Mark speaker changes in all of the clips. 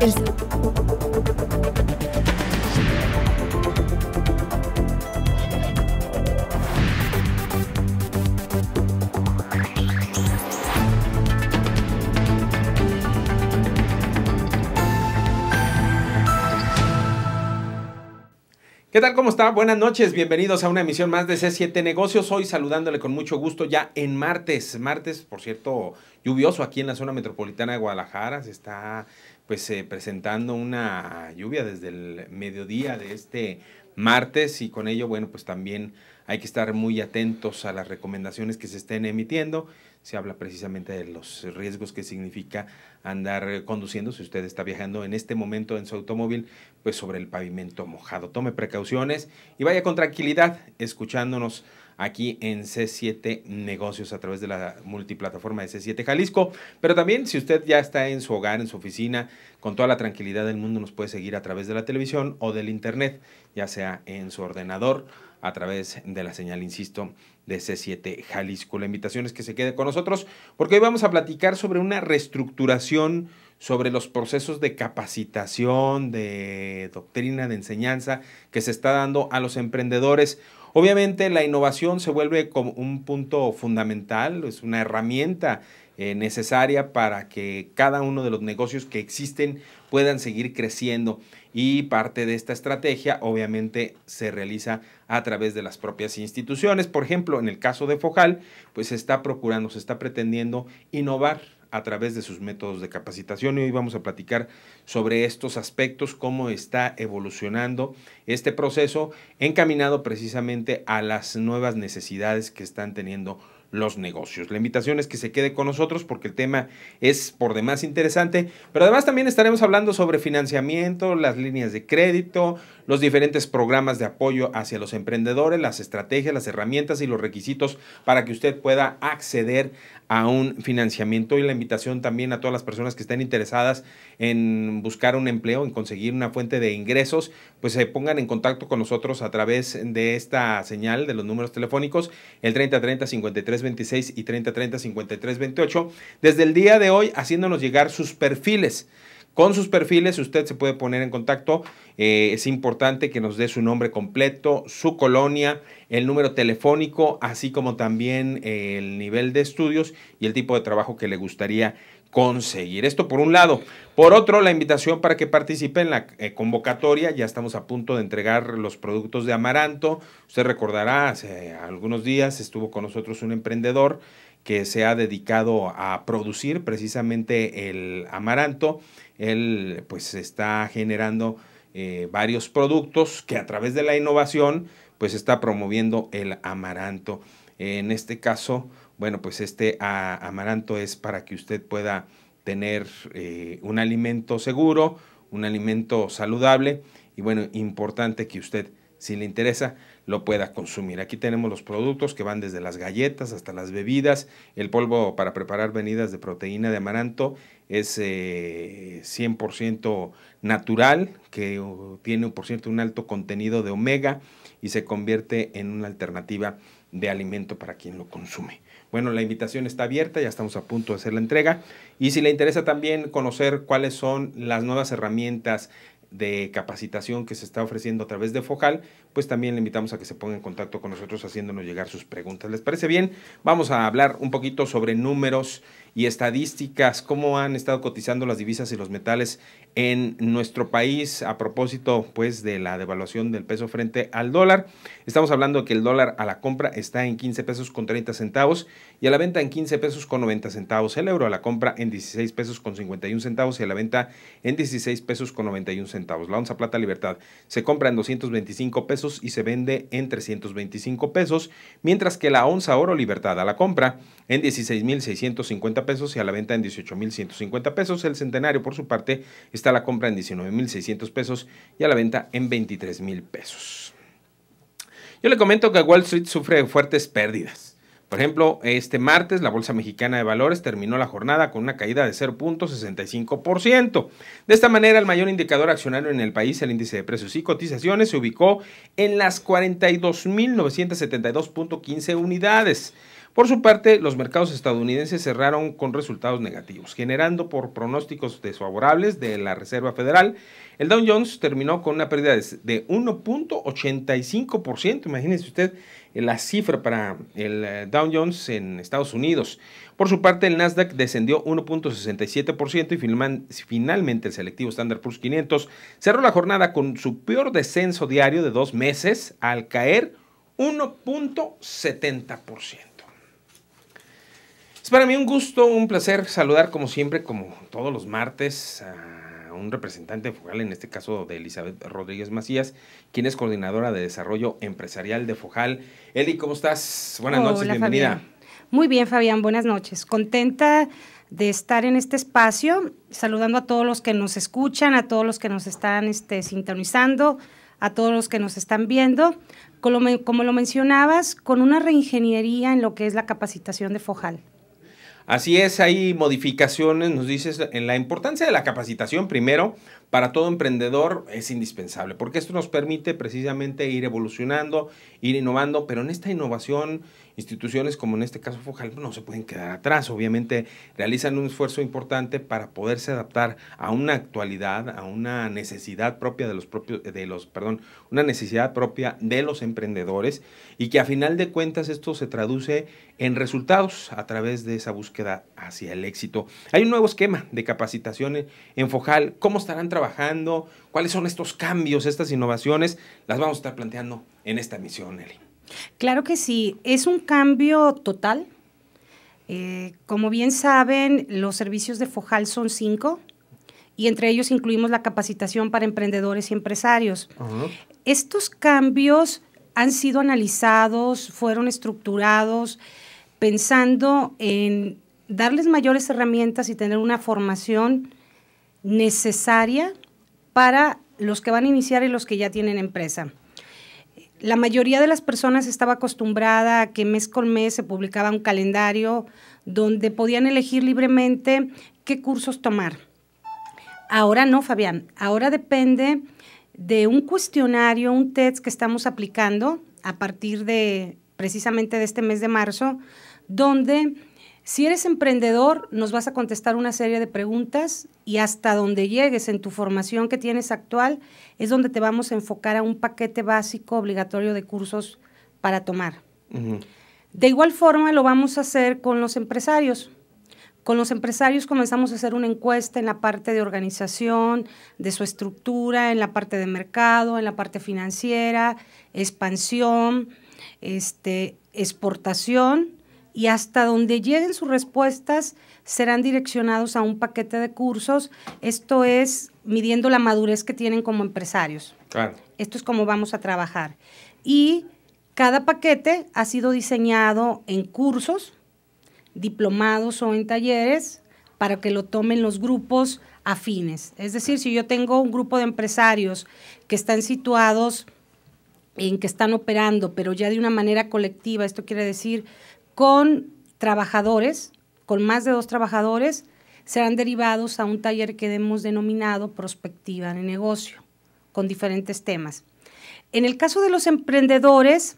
Speaker 1: ¿Qué tal? ¿Cómo está? Buenas noches, bienvenidos a una emisión más de C7 Negocios. Hoy saludándole con mucho gusto ya en martes. Martes, por cierto, lluvioso aquí en la zona metropolitana de Guadalajara. Se está pues se eh, presentando una lluvia desde el mediodía de este martes y con ello, bueno, pues también hay que estar muy atentos a las recomendaciones que se estén emitiendo se habla precisamente de los riesgos que significa andar conduciendo, si usted está viajando en este momento en su automóvil, pues sobre el pavimento mojado. Tome precauciones y vaya con tranquilidad escuchándonos aquí en C7 Negocios a través de la multiplataforma de C7 Jalisco. Pero también si usted ya está en su hogar, en su oficina, con toda la tranquilidad del mundo nos puede seguir a través de la televisión o del internet, ya sea en su ordenador a través de la señal, insisto, de C7 Jalisco. La invitación es que se quede con nosotros porque hoy vamos a platicar sobre una reestructuración, sobre los procesos de capacitación, de doctrina, de enseñanza que se está dando a los emprendedores. Obviamente la innovación se vuelve como un punto fundamental, es una herramienta eh, necesaria para que cada uno de los negocios que existen puedan seguir creciendo y parte de esta estrategia obviamente se realiza a través de las propias instituciones. Por ejemplo, en el caso de Fojal, pues se está procurando, se está pretendiendo innovar a través de sus métodos de capacitación y hoy vamos a platicar sobre estos aspectos, cómo está evolucionando este proceso encaminado precisamente a las nuevas necesidades que están teniendo los negocios. La invitación es que se quede con nosotros porque el tema es por demás interesante, pero además también estaremos hablando sobre financiamiento, las líneas de crédito, los diferentes programas de apoyo hacia los emprendedores, las estrategias, las herramientas y los requisitos para que usted pueda acceder a un financiamiento y la invitación también a todas las personas que estén interesadas en buscar un empleo, en conseguir una fuente de ingresos, pues se pongan en contacto con nosotros a través de esta señal de los números telefónicos, el 3030 5326 y 3030 5328, desde el día de hoy haciéndonos llegar sus perfiles con sus perfiles. Usted se puede poner en contacto. Eh, es importante que nos dé su nombre completo, su colonia, el número telefónico, así como también eh, el nivel de estudios y el tipo de trabajo que le gustaría conseguir. Esto por un lado. Por otro, la invitación para que participe en la eh, convocatoria. Ya estamos a punto de entregar los productos de Amaranto. Usted recordará, hace algunos días estuvo con nosotros un emprendedor que se ha dedicado a producir precisamente el amaranto. Él pues está generando eh, varios productos que a través de la innovación pues está promoviendo el amaranto. En este caso, bueno, pues este ah, amaranto es para que usted pueda tener eh, un alimento seguro, un alimento saludable y bueno, importante que usted, si le interesa, lo pueda consumir. Aquí tenemos los productos que van desde las galletas hasta las bebidas. El polvo para preparar venidas de proteína de amaranto es 100% eh, natural, que tiene por cierto un alto contenido de omega y se convierte en una alternativa de alimento para quien lo consume. Bueno, la invitación está abierta, ya estamos a punto de hacer la entrega. Y si le interesa también conocer cuáles son las nuevas herramientas de capacitación que se está ofreciendo a través de Fojal, pues también le invitamos a que se ponga en contacto con nosotros haciéndonos llegar sus preguntas. ¿Les parece bien? Vamos a hablar un poquito sobre números y estadísticas, cómo han estado cotizando las divisas y los metales en nuestro país a propósito pues de la devaluación del peso frente al dólar. Estamos hablando que el dólar a la compra está en 15 pesos con 30 centavos y a la venta en 15 pesos con 90 centavos. El euro a la compra en 16 pesos con 51 centavos y a la venta en 16 pesos con 91 centavos. La onza plata libertad se compra en 225 pesos y se vende en 325 pesos, mientras que la onza oro libertad a la compra en 16.650 pesos pesos y a la venta en 18.150 pesos. El centenario, por su parte, está a la compra en 19.600 pesos y a la venta en 23.000 pesos. Yo le comento que Wall Street sufre fuertes pérdidas. Por ejemplo, este martes la Bolsa Mexicana de Valores terminó la jornada con una caída de 0.65%. De esta manera, el mayor indicador accionario en el país, el índice de precios y cotizaciones, se ubicó en las 42.972.15 unidades. Por su parte, los mercados estadounidenses cerraron con resultados negativos, generando por pronósticos desfavorables de la Reserva Federal. El Dow Jones terminó con una pérdida de 1.85%. Imagínense usted eh, la cifra para el eh, Dow Jones en Estados Unidos. Por su parte, el Nasdaq descendió 1.67% y finalmente el selectivo Standard Plus 500 cerró la jornada con su peor descenso diario de dos meses al caer 1.70% para mí un gusto, un placer saludar como siempre, como todos los martes, a un representante de Fojal, en este caso de Elizabeth Rodríguez Macías, quien es coordinadora de desarrollo empresarial de Fojal. Eli, ¿cómo estás? Buenas noches, bienvenida.
Speaker 2: Muy bien, Fabián, buenas noches. Contenta de estar en este espacio, saludando a todos los que nos escuchan, a todos los que nos están este, sintonizando, a todos los que nos están viendo. como, lo mencionabas, con una reingeniería en lo que es la capacitación de Fojal.
Speaker 1: Así es, hay modificaciones, nos dices, en la importancia de la capacitación primero, para todo emprendedor es indispensable, porque esto nos permite precisamente ir evolucionando, ir innovando, pero en esta innovación instituciones como en este caso Fojal pues, no se pueden quedar atrás, obviamente realizan un esfuerzo importante para poderse adaptar a una actualidad, a una necesidad propia de los propios de los, perdón, una necesidad propia de los emprendedores y que a final de cuentas esto se traduce en resultados a través de esa búsqueda hacia el éxito. Hay un nuevo esquema de capacitación en Fojal, ¿cómo estarán trabajando trabajando, cuáles son estos cambios, estas innovaciones, las vamos a estar planteando en esta misión, Eli.
Speaker 2: Claro que sí, es un cambio total. Eh, como bien saben, los servicios de FOJAL son cinco y entre ellos incluimos la capacitación para emprendedores y empresarios. Estos cambios han sido analizados, fueron estructurados pensando en darles mayores herramientas y tener una formación necesaria para los que van a iniciar y los que ya tienen empresa. La mayoría de las personas estaba acostumbrada a que mes con mes se publicaba un calendario donde podían elegir libremente qué cursos tomar. Ahora no, Fabián. Ahora depende de un cuestionario, un test e que estamos aplicando a partir de precisamente de este mes de marzo, donde si eres emprendedor, nos vas a contestar una serie de preguntas y hasta donde llegues en tu formación que tienes actual es donde te vamos a enfocar a un paquete básico obligatorio de cursos para tomar. De igual forma lo vamos a hacer con los empresarios. Con los empresarios comenzamos a hacer una encuesta en la parte de organización, de su estructura, en la parte de mercado, en la parte financiera, expansión, este, exportación y hasta donde lleguen sus respuestas serán direccionados a un paquete de cursos. Esto es midiendo la madurez que tienen como empresarios. Claro. Esto es como vamos a trabajar. Y cada paquete ha sido diseñado en cursos, diplomados o en talleres para que lo tomen los grupos afines. Es decir, si yo tengo un grupo de empresarios que están situados en que están operando, pero ya de una manera colectiva, esto quiere decir con trabajadores, con más de dos trabajadores, serán derivados a un taller que hemos denominado Prospectiva de Negocio, con diferentes temas. En el caso de los emprendedores,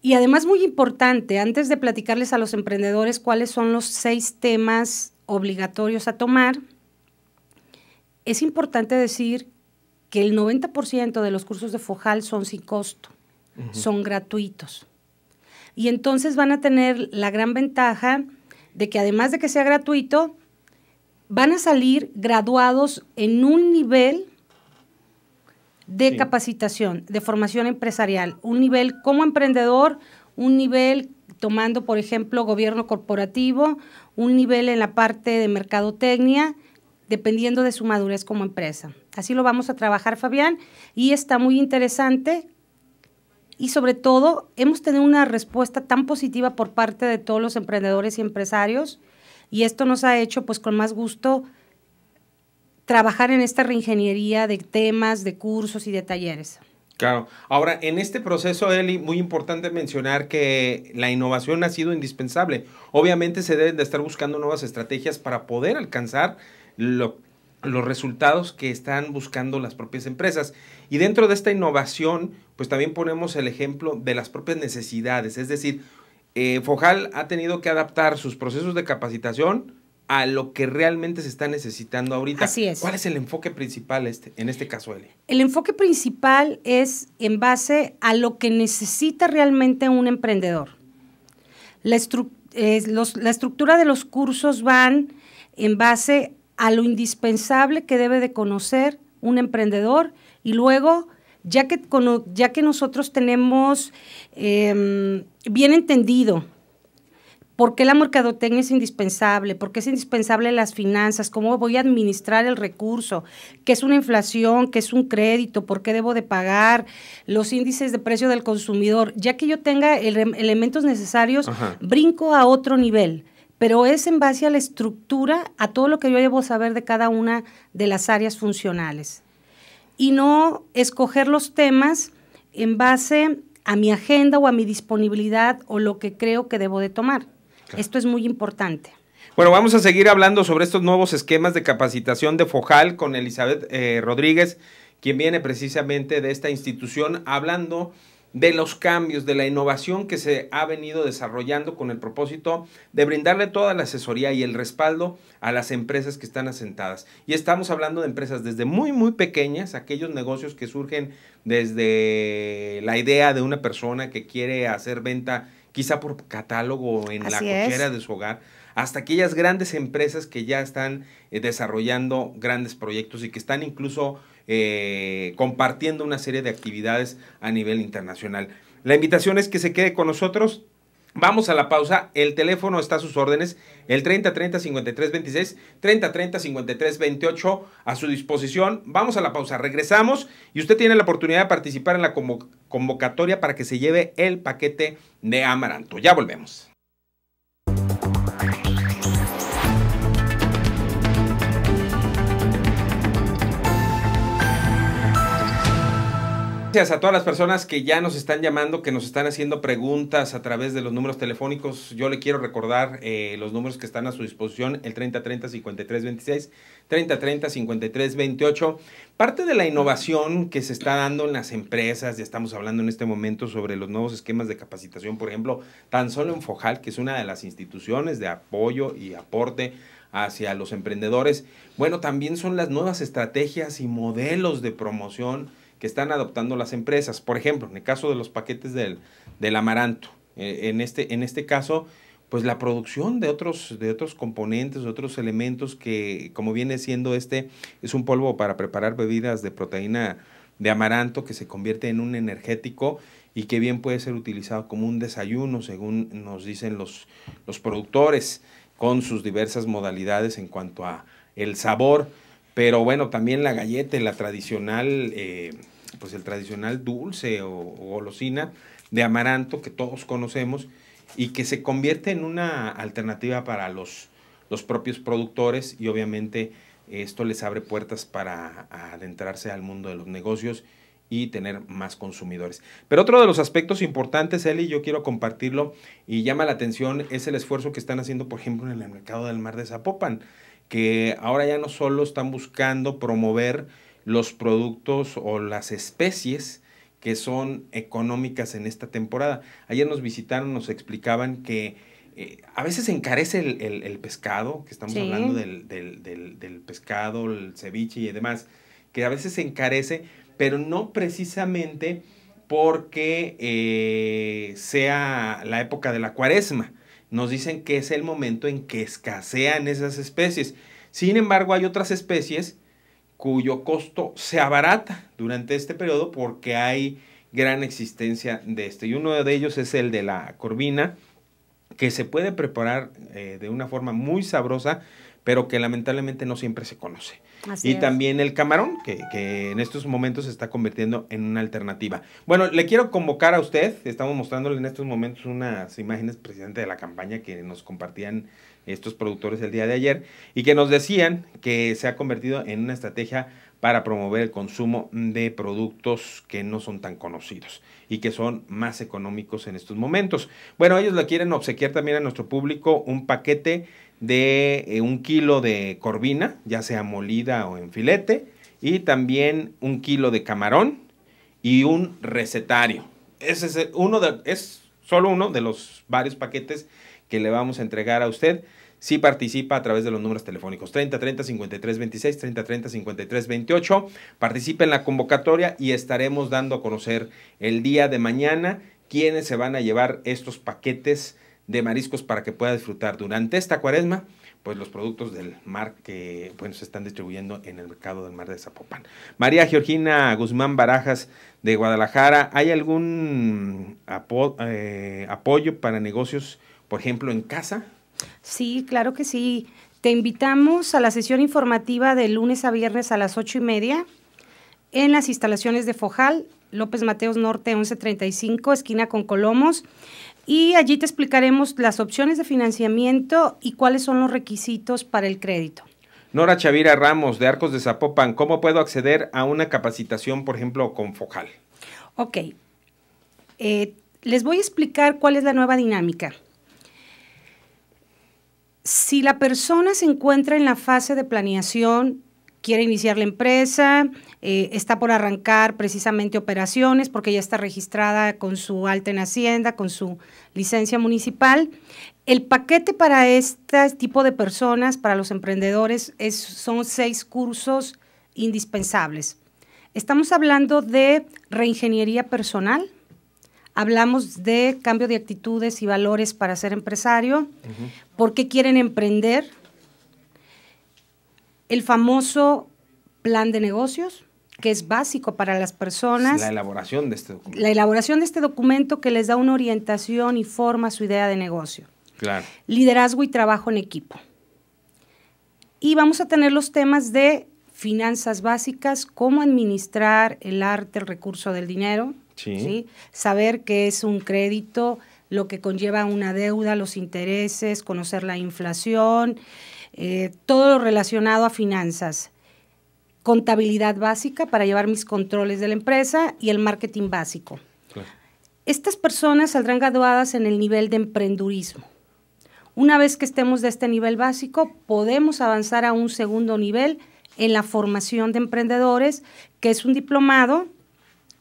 Speaker 2: y además muy importante, antes de platicarles a los emprendedores cuáles son los seis temas obligatorios a tomar, es importante decir que el 90% de los cursos de FOJAL son sin costo, son gratuitos. Y entonces van a tener la gran ventaja de que además de que sea gratuito, van a salir graduados en un nivel de capacitación, de formación empresarial, un nivel como emprendedor, un nivel tomando, por ejemplo, gobierno corporativo, un nivel en la parte de mercadotecnia, dependiendo de su madurez como empresa. Así lo vamos a trabajar, Fabián, y está muy interesante y sobre todo hemos tenido una respuesta tan positiva por parte de todos los emprendedores y empresarios y esto nos ha hecho pues con más gusto trabajar en esta reingeniería de temas, de cursos y de talleres.
Speaker 1: Claro. Ahora, en este proceso, Eli, muy importante mencionar que la innovación ha sido indispensable. Obviamente se deben de estar buscando nuevas estrategias para poder alcanzar los resultados que están buscando las propias empresas. Y dentro de esta innovación, pues también ponemos el ejemplo de las propias necesidades. Es decir, eh, Fojal ha tenido que adaptar sus procesos de capacitación a lo que realmente se está necesitando ahorita. Así es. ¿Cuál es el enfoque principal este, en este caso, Eli?
Speaker 2: El enfoque principal es en base a lo que necesita realmente un emprendedor. La, la estructura de los cursos van en base a lo indispensable que debe de conocer un emprendedor y luego ya que, ya que nosotros tenemos em, bien entendido por qué la mercadotecnia es indispensable, por qué es indispensable las finanzas, cómo voy a administrar el recurso, qué es una inflación, qué es un crédito, por qué debo de pagar, los índices de precio del consumidor, ya que yo tenga elementos necesarios, brinco a otro nivel pero es en base a la estructura, a todo lo que yo debo saber de cada una de las áreas funcionales y no escoger los temas en base a mi agenda o a mi disponibilidad o lo que creo que debo de tomar. Esto es muy importante.
Speaker 1: Bueno, vamos a seguir hablando sobre estos nuevos esquemas de capacitación de FOJAL con Elizabeth eh, Rodríguez, quien viene precisamente de esta institución, hablando de los cambios, de la innovación que se ha venido desarrollando con el propósito de brindarle toda la asesoría y el respaldo a las empresas que están asentadas. Y estamos hablando de empresas desde muy, muy pequeñas, aquellos negocios que surgen desde la idea de una persona que quiere hacer venta quizá por catálogo en la cochera de su hogar, hasta aquellas grandes empresas que ya están eh, desarrollando grandes proyectos y que están incluso eh, compartiendo una serie de actividades a nivel internacional. La invitación es que se quede con nosotros. Vamos a la pausa. El teléfono está a sus órdenes. El 30 30 53 26, 30 30 53 28 a su disposición. Vamos a la pausa. Regresamos y usted tiene la oportunidad de participar en la convocatoria para que se lleve el paquete de Amaranto. Ya volvemos. gracias a todas las personas que ya nos están llamando, que nos están haciendo preguntas a través de los números telefónicos. Yo le quiero recordar eh, los números que están a su disposición, el 3030-5326, 3030-5328. Parte de la innovación que se está dando en las empresas, ya estamos hablando en este momento sobre los nuevos esquemas de capacitación, por ejemplo, tan solo en Fojal, que es una de las instituciones de apoyo y aporte hacia los emprendedores. Bueno, también son las nuevas estrategias y modelos de promoción que están adoptando las empresas. Por ejemplo, en el caso de los paquetes del, amaranto, eh, en, este, en este caso, pues la producción de otros, de otros componentes, de otros elementos que, como viene siendo este, es un polvo para preparar bebidas de proteína de amaranto que se convierte en un energético y que bien puede ser utilizado como un desayuno, según nos dicen los, los productores, con sus diversas modalidades en cuanto a el sabor. Pero bueno, también la galleta, la tradicional, eh, pues el tradicional dulce o, golosina de amaranto que todos conocemos y que se convierte en una alternativa para los, los propios productores y obviamente esto les abre puertas para adentrarse al mundo de los negocios y tener más consumidores. Pero otro de los aspectos importantes, Eli, yo quiero compartirlo y llama la atención, es el esfuerzo que están haciendo, por ejemplo, en el mercado del mar de Zapopan que ahora ya no solo están buscando promover los productos o las especies que son económicas en esta temporada. Ayer nos visitaron, nos explicaban que eh, a veces encarece el, pescado, que estamos hablando del, pescado, el ceviche y demás, que a veces se encarece, pero no precisamente porque eh, sea la época de la cuaresma nos dicen que es el momento en que escasean esas especies. Sin embargo, hay otras especies cuyo costo se abarata durante este periodo porque hay gran existencia de este. Y uno de ellos es el de la corvina, que se puede preparar eh, de una forma muy sabrosa, pero que lamentablemente no siempre se conoce. y también el camarón, que, que, en estos momentos se está convirtiendo en una alternativa. Bueno, le quiero convocar a usted, estamos mostrándole en estos momentos unas imágenes precisamente de la campaña que nos compartían estos productores el día de ayer y que nos decían que se ha convertido en una estrategia para promover el consumo de productos que no son tan conocidos y que son más económicos en estos momentos. Bueno, ellos le quieren obsequiar también a nuestro público un paquete de eh, un kilo de corvina, ya sea molida o en filete, y también un kilo de camarón y un recetario. Ese es, uno de, es solo uno de los varios paquetes que le vamos a entregar a usted si participa a través de los números telefónicos 30 30 53 26 30 30 53 Participe en la convocatoria y estaremos dando a conocer el día de mañana quiénes se van a llevar estos paquetes de mariscos para que pueda disfrutar durante esta cuaresma pues los productos del mar que bueno, se están distribuyendo en el mercado del mar de Zapopan. María Georgina Guzmán Barajas de Guadalajara, ¿hay algún eh, apoyo para negocios, por ejemplo, en casa?
Speaker 2: Sí, claro que sí. Te invitamos a la sesión informativa de lunes a viernes a las ocho y media en las instalaciones de Fojal, López Mateos Norte 1135, esquina con Colomos. Y allí te explicaremos las opciones de financiamiento y cuáles son los requisitos para el crédito.
Speaker 1: Nora Chavira Ramos, de Arcos de Zapopan, ¿cómo puedo acceder a una capacitación, por ejemplo, con FOJAL?
Speaker 2: Ok. Eh, les voy a explicar cuál es la nueva dinámica. Si la persona se encuentra en la fase de planeación, quiere iniciar la empresa, eh, está por arrancar precisamente operaciones porque ya está registrada con su alta en Hacienda, con su licencia municipal. El paquete para este tipo de personas, para los emprendedores, es, son seis cursos indispensables. Estamos hablando de reingeniería personal, hablamos de cambio de actitudes y valores para ser empresario, porque por qué quieren emprender, el famoso plan de negocios, que es básico para las personas. La
Speaker 1: elaboración de este documento. La
Speaker 2: elaboración de este documento que les da una orientación y forma su idea de negocio. Claro. Liderazgo y trabajo en equipo. Y vamos a tener los temas de finanzas básicas, cómo administrar el arte, el recurso del dinero, saber qué es un crédito, lo que conlleva una deuda, los intereses, conocer la inflación, eh, todo lo relacionado a finanzas, contabilidad básica para llevar mis controles de la empresa y el marketing básico. Estas personas saldrán graduadas en el nivel de emprendurismo. Una vez que estemos de este nivel básico, podemos avanzar a un segundo nivel en la formación de emprendedores, que es un diplomado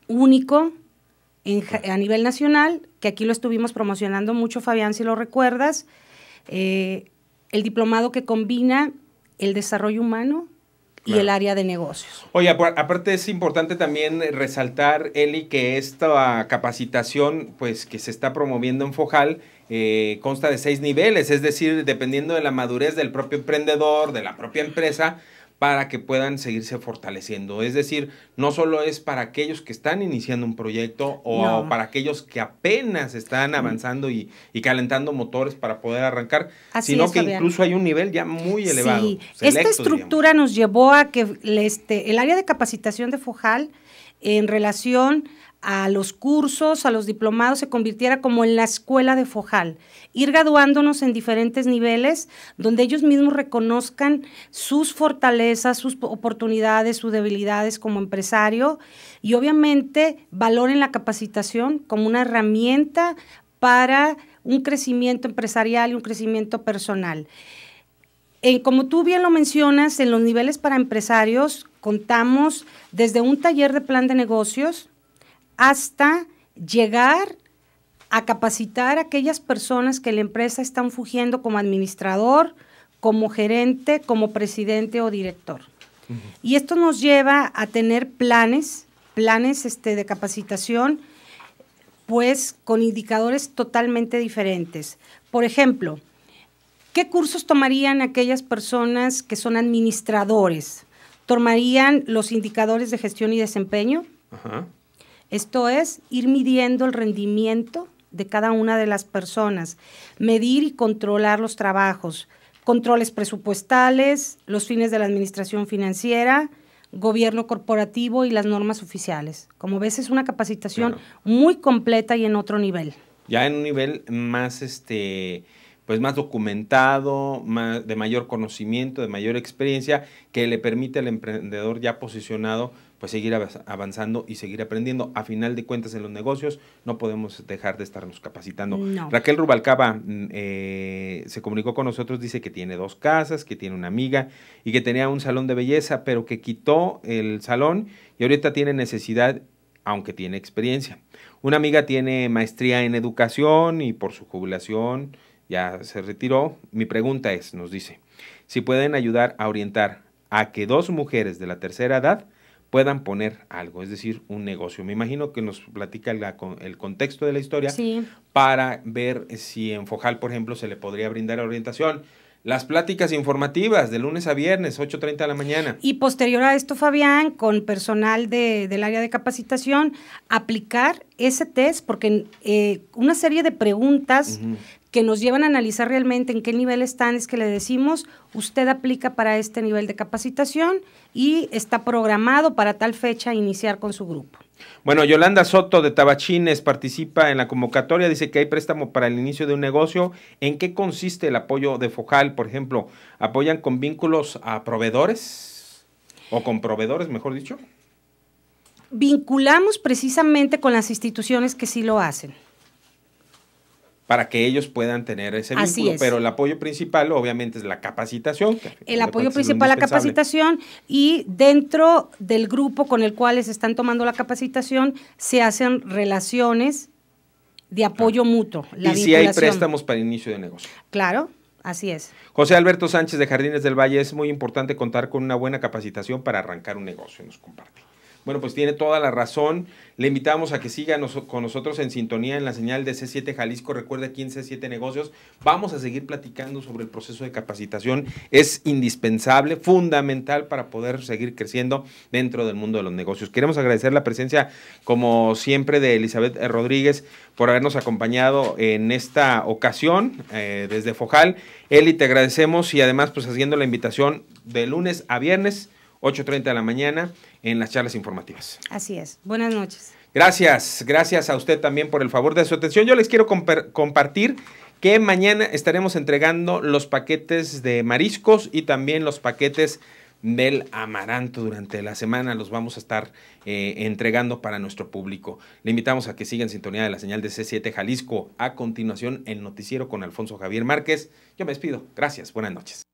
Speaker 2: único a nivel nacional, que aquí lo estuvimos promocionando mucho, Fabián, si lo recuerdas. Eh, el diplomado que combina el desarrollo humano y el área de negocios.
Speaker 1: Oye, aparte es importante también resaltar, Eli, que esta capacitación pues, que se está promoviendo en Fojal eh, consta de seis niveles, es decir, dependiendo de la madurez del propio emprendedor, de la propia empresa, para que puedan seguirse fortaleciendo. Es decir, no solo es para aquellos que están iniciando un proyecto o para aquellos que apenas están avanzando y, calentando motores para poder arrancar, sino que incluso hay un nivel ya muy elevado. Esta estructura
Speaker 2: nos llevó a que este, el área de capacitación de Fojal en relación a los cursos, a los diplomados, se convirtiera como en la escuela de Fojal, ir graduándonos en diferentes niveles donde ellos mismos reconozcan sus fortalezas, sus oportunidades, sus debilidades como empresario y obviamente valoren la capacitación como una herramienta para un crecimiento empresarial y un crecimiento personal. Eh, como tú bien lo mencionas, en los niveles para empresarios contamos desde un taller de plan de negocios, hasta llegar a capacitar a aquellas personas que la empresa están fugiendo como administrador, como gerente, como presidente o director. Y esto nos lleva a tener planes, planes este, de capacitación, pues con indicadores totalmente diferentes. Por ejemplo, ¿qué cursos tomarían aquellas personas que son administradores? ¿Tomarían los indicadores de gestión y desempeño? Ajá. Esto es ir midiendo el rendimiento de cada una de las personas, medir y controlar los trabajos, controles presupuestales, los fines de la administración financiera, gobierno corporativo y las normas oficiales. Como ves, es una capacitación muy completa y en otro nivel.
Speaker 1: Ya en un nivel más este pues más documentado, de mayor conocimiento, de mayor experiencia, que le permite al emprendedor ya posicionado pues seguir avanzando y seguir aprendiendo. A final de cuentas en los negocios no podemos dejar de estarnos capacitando. Raquel Rubalcaba mm, eh, se comunicó con nosotros, dice que tiene dos casas, que tiene una amiga y que tenía un salón de belleza, pero que quitó el salón y ahorita tiene necesidad aunque tiene experiencia. Una amiga tiene maestría en educación y por su jubilación ya se retiró. Mi pregunta es, nos dice, si pueden ayudar a orientar a que dos mujeres de la tercera edad puedan poner algo, es decir, un negocio. Me imagino que nos platica el contexto de la historia para ver si en Fojal, por ejemplo, se le podría brindar orientación. Las pláticas informativas de lunes a viernes, 8.30 de la mañana.
Speaker 2: Y posterior a esto, Fabián, con personal del área de capacitación, aplicar ese test, porque eh, una serie de preguntas que nos llevan a analizar realmente en qué nivel están, es que le decimos, usted aplica para este nivel de capacitación y está programado para tal fecha iniciar con su grupo.
Speaker 1: Bueno, Yolanda Soto de Tabachines participa en la convocatoria, dice que hay préstamo para el inicio de un negocio. ¿En qué consiste el apoyo de focal, por ejemplo? ¿Apoyan con vínculos a proveedores o con proveedores, mejor dicho?
Speaker 2: Vinculamos precisamente con las instituciones que sí lo hacen
Speaker 1: para que ellos puedan tener ese vínculo. Pero el apoyo principal, obviamente, es la capacitación. El apoyo principal, la capacitación,
Speaker 2: y dentro del grupo con el cual se están tomando la capacitación, se hacen relaciones de apoyo mutuo. y si hay préstamos
Speaker 1: para inicio de negocio.
Speaker 2: Claro, Así es.
Speaker 1: José Alberto Sánchez de Jardines del Valle, es muy importante contar con una buena capacitación para arrancar un negocio, nos comparte. Bueno, pues tiene toda la razón. Le invitamos a que siga con nosotros en sintonía en la señal de C7 Jalisco. Recuerda aquí en C7 Negocios. Vamos a seguir platicando sobre el proceso de capacitación. Es indispensable, fundamental para poder seguir creciendo dentro del mundo de los negocios. Queremos agradecer la presencia, como siempre, de Elizabeth Rodríguez por habernos acompañado en esta ocasión eh, desde Fojal. Eli, te agradecemos y además, pues haciendo la invitación de lunes a viernes 8.30 de la mañana en las charlas informativas.
Speaker 2: Así es. Buenas noches.
Speaker 1: Gracias, gracias a usted también por el favor de su atención. Yo les quiero compartir que mañana estaremos entregando los paquetes de mariscos y también los paquetes del amaranto durante la semana los vamos a estar eh, entregando para nuestro público. Le invitamos a que sigan en sintonía de la señal de C7 Jalisco. A continuación, el noticiero con Alfonso Javier Márquez. Yo me despido. Gracias. Buenas noches.